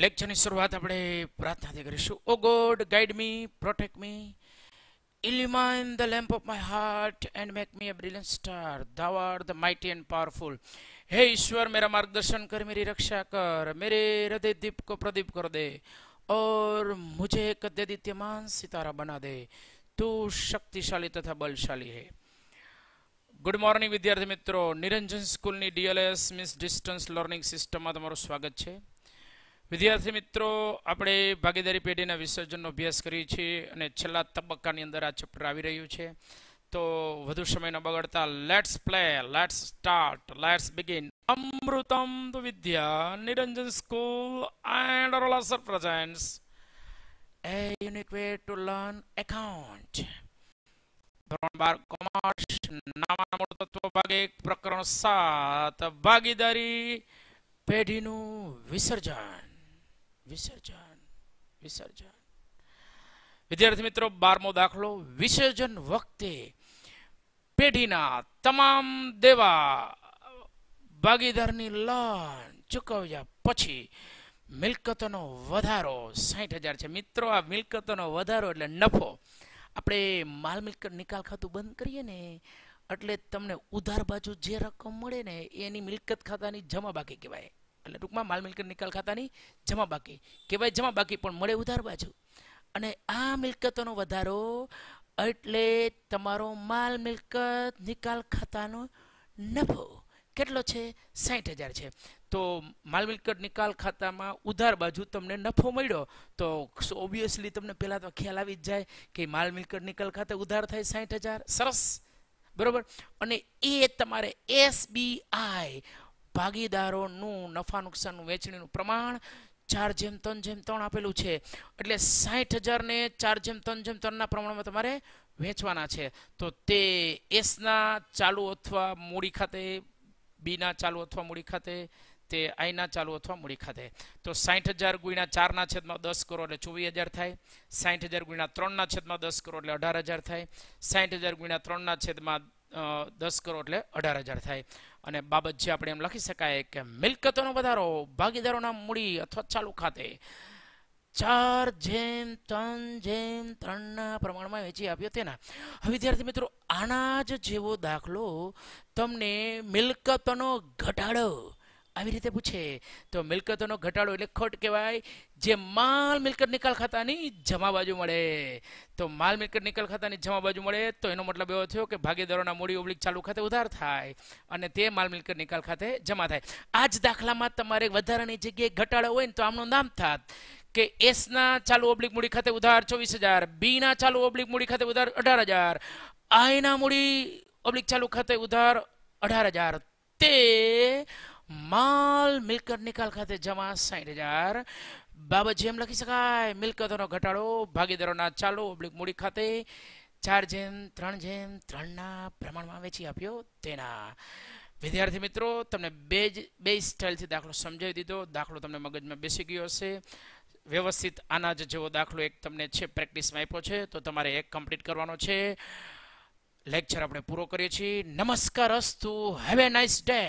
લેક્ચરની શરૂઆત આપણે પ્રાર્થનાથી કરીશું O God guide me protect me illuminate the lamp of my heart and make me a brilliant star thou art the mighty and powerful हे ईश्वर मेरा मार्गदर्शन कर मेरी रक्षा कर मेरे हृदय दीप को प्रदीप कर दे और मुझे एक अद्यदित्यमान सितारा बना दे तू शक्तिशाली तथा बलशाली है ગુડ મોર્નિંગ વિદ્યાર્થી મિત્રો નિરંજન સ્કૂલની ડીએલએસ મીન્સ ડિસ્ટન્સ લર્નિંગ સિસ્ટમમાં તમારું સ્વાગત છે વિદ્યાર્થી મિત્રો આપણે ભાગીદારી પેઢીના વિસર્જનનો અભ્યાસ કરીએ છીએ અને છેલ્લા તબક્કાની અંદર આ ચેપ્ટર આવી રહ્યું છે તો વધુ સમય ન બગડતા let's play let's start let's begin Amritam Vidya Niranjan school and Rola sir presents a unique way to learn account ધોરણ બાર કોમર્સ નામામૂળ તત્વ ભાગ એક પ્રકરણ સાત ભાગીદારી પેઢીનું વિસર્જન વિસર્જન વિસર્જન વિદ્યાર્થી મિત્રો બારમો દાખલો વિસર્જન વખતે પેઢીના તમામ દેવા ભાગીદારની લોન ચૂકવ્યા પછી મિલકતોનો વધારો સાહીઠ હજાર છે મિત્રો આ મિલકતોનો વધારો એટલે નફો આપણે માલ મિલકત નિકાલ ખાતું બંધ કરીએ ને એટલે તમને ઉધાર બાજુ જે રકમ મળે ને એની મિલકત ખાતાની જમા બાકી કહેવાય એટલે ટૂંકમાં માલ મિલકત નિકાલ ખાતાની જમા બાકી કહેવાય જમા બાકી પણ મળે ઉધાર બાજુ અને આ મિલકતોનો વધારો એટલે તમારો માલ મિલકત નિકાલ ખાતાનો નફો કેટલો છે સાહીઠ હજાર છે તો માલ મિલકત નિકાલ ખાતામાં ઉધાર બાજુ તમને નફો મળ્યો તો ઓબ્વિયસલી તમને પહેલાં તો ખ્યાલ આવી જ જાય કે માલ મિલકત નિકાલ ખાતે ઉધાર થાય સાહીઠ હજાર સરસ બરોબર અને એ તમારે એસબીઆઈ ભાગીદારોનું નફા નુકસાનનું વેચણીનું પ્રમાણ ચાર જેમ ત્રણ જેમ ત્રણ આપેલું છે એટલે સાહીઠ હજારને ચાર જેમ ત્રણ જેમ ત્રણના પ્રમાણમાં તમારે વેચવાના છે તો તે એસના ચાલુ અથવા મૂડી ખાતે બીના ચાલુ અથવા મૂડી ખાતે તે આઈના ચાલુ અથવા મૂડી ખાતે તો સાહીઠ હજાર ગુણ્યા ચારના છેદમાં દસ કરો એટલે ચોવીસ હજાર થાય સાહીઠ હજાર ગુણ્યા ત્રણના છેદમાં દસ કરો એટલે અઢાર હજાર થાય સાહીઠ હજાર ગુણ્યા ત્રણના છેદમાં દસ કરોડ એટલે અઢાર હજાર થાય અને બાબત જે આપણે એમ લખી શકાય કે મિલકતોનો વધારો ભાગીદારોના મૂડી અથવા ચાલુ ખાતે ચાર જેમ ત્રણ જેમ ત્રણના પ્રમાણમાં વેચી આપ્યો તેના હવે વિદ્યાર્થી મિત્રો આના જ જેવો દાખલો તમને મિલકતનો ઘટાડો આવી રીતે પૂછે તો મિલકતોનો ઘટાડો એટલે ખોટ કહેવાય જે માલ મિલકત નિકાલ ખાતાની જમા બાજુ મળે તો માલ મિલકત નિકાલ ખાતાની જમા બાજુ મળે તો એનો મતલબ એવો થયો કે ભાગીદારોના મૂડી ઓબ્લિક ચાલુ ખાતે ઉધાર થાય અને તે માલ મિલકત નિકાલ ખાતે જમા થાય આ જ દાખલામાં તમારે વધારાની જગ્યાએ ઘટાડો હોય ને તો આમનું નામ થાત કે એસના ચાલુ ઓબ્લિક મૂડી ખાતે ઉધાર ચોવીસ હજાર બીના ચાલુ ઓબ્લિક મૂડી ખાતે ઉધાર અઢાર હજાર આઈના મૂડી ઓબ્લિક ચાલુ ખાતે ઉધાર અઢાર હજાર તે માલ મિલકત નિકાલ ખાતે જમા સાહીઠ હજાર બાબત જેમ લખી શકાય મિલકતોનો ઘટાડો ભાગીદારોના ચાલુ ઓબ્લિક મૂડી ખાતે ચાર જેમ ત્રણ જેમ ત્રણના પ્રમાણમાં વેચી આપ્યો તેના વિદ્યાર્થી મિત્રો તમને બે જ બે સ્ટાઇલથી દાખલો સમજાવી દીધો દાખલો તમને મગજમાં બેસી ગયો હશે વ્યવસ્થિત અનાજ જેવો દાખલો એક તમને છે પ્રેક્ટિસમાં આપ્યો છે તો તમારે એક કમ્પ્લીટ કરવાનો છે લેક્ચર આપણે પૂરો કરીએ છીએ નમસ્કાર અસ્તુ હેવ એ નાઇસ ડે